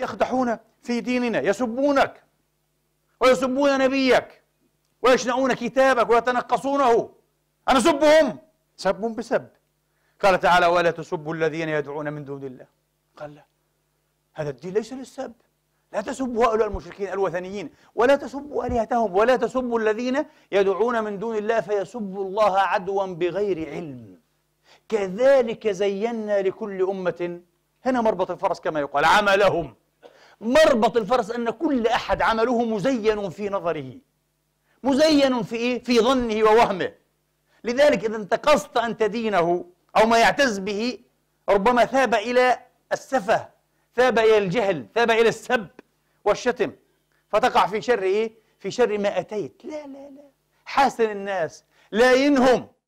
يقدحون في ديننا يسبونك ويسبون نبيك ويشنؤون كتابك ويتنقصونه أنا سبهم سب بسب قال تعالى ولا تسبوا الذين يدعون من دون الله قال لا هذا الدين ليس للسب لا تسبوا هؤلاء المشركين الوثنيين ولا تسبوا آلهتهم ولا تسبوا الذين يدعون من دون الله فيسبوا الله عدوا بغير علم كذلك زينا لكل أمة هنا مربط الفرس كما يقال عملهم مربط الفرس أن كل أحد عمله مزين في نظره مزين في إيه؟ في ظنه ووهمه لذلك إذا انتقصت أنت دينه أو ما يعتز به ربما ثاب إلى السفه ثاب إلى الجهل ثاب إلى السب والشتم فتقع في شر إيه؟ في شر ما أتيت لا لا لا حاسن الناس لاينهم